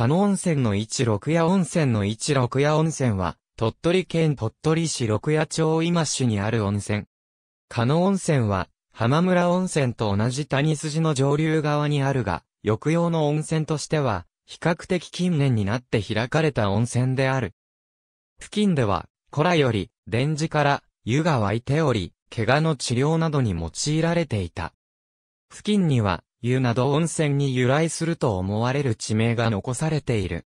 鹿野温泉の一六夜温泉の一六夜温泉は、鳥取県鳥取市六夜町今市にある温泉。鹿野温泉は、浜村温泉と同じ谷筋の上流側にあるが、抑揚の温泉としては、比較的近年になって開かれた温泉である。付近では、古来より、電磁から、湯が湧いており、怪我の治療などに用いられていた。付近には、湯など温泉に由来すると思われる地名が残されている。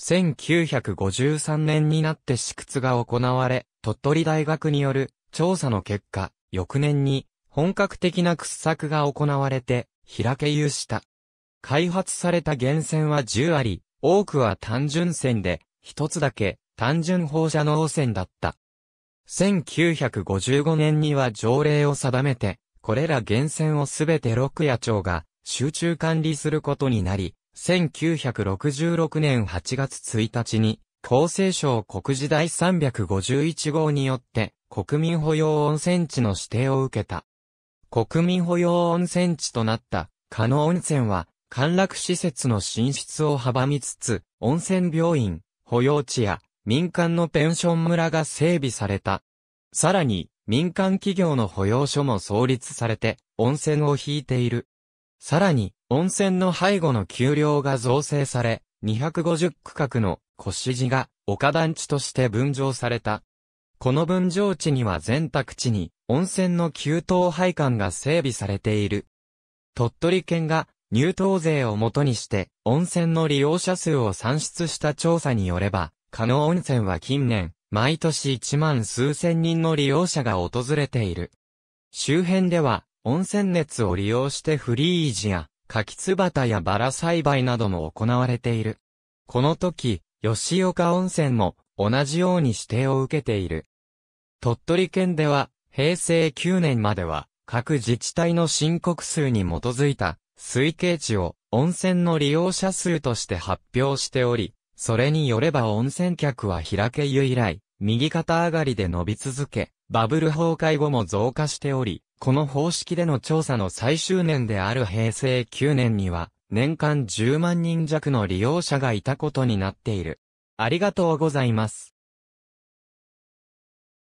1953年になって試掘が行われ、鳥取大学による調査の結果、翌年に本格的な掘削が行われて、開け湯した。開発された源泉は10あり、多くは単純泉で、一つだけ単純放射能汚染だった。1955年には条例を定めて、これら源泉をすべて六夜町が集中管理することになり、1966年8月1日に、厚生省国時第351号によって、国民保養温泉地の指定を受けた。国民保養温泉地となった、加納温泉は、陥落施設の進出を阻みつつ、温泉病院、保養地や民間のペンション村が整備された。さらに、民間企業の保養所も創立されて、温泉を引いている。さらに、温泉の背後の丘陵が造成され、250区画の越路が丘団地として分譲された。この分譲地には全宅地に温泉の給湯配管が整備されている。鳥取県が入湯税をもとにして温泉の利用者数を算出した調査によれば、加納温泉は近年毎年1万数千人の利用者が訪れている。周辺では、温泉熱を利用してフリー維ジや、柿つばたやバラ栽培なども行われている。この時、吉岡温泉も同じように指定を受けている。鳥取県では、平成9年までは、各自治体の申告数に基づいた推計値を温泉の利用者数として発表しており、それによれば温泉客は開け湯以来、右肩上がりで伸び続け、バブル崩壊後も増加しており、この方式での調査の最終年である平成9年には、年間10万人弱の利用者がいたことになっている。ありがとうございます。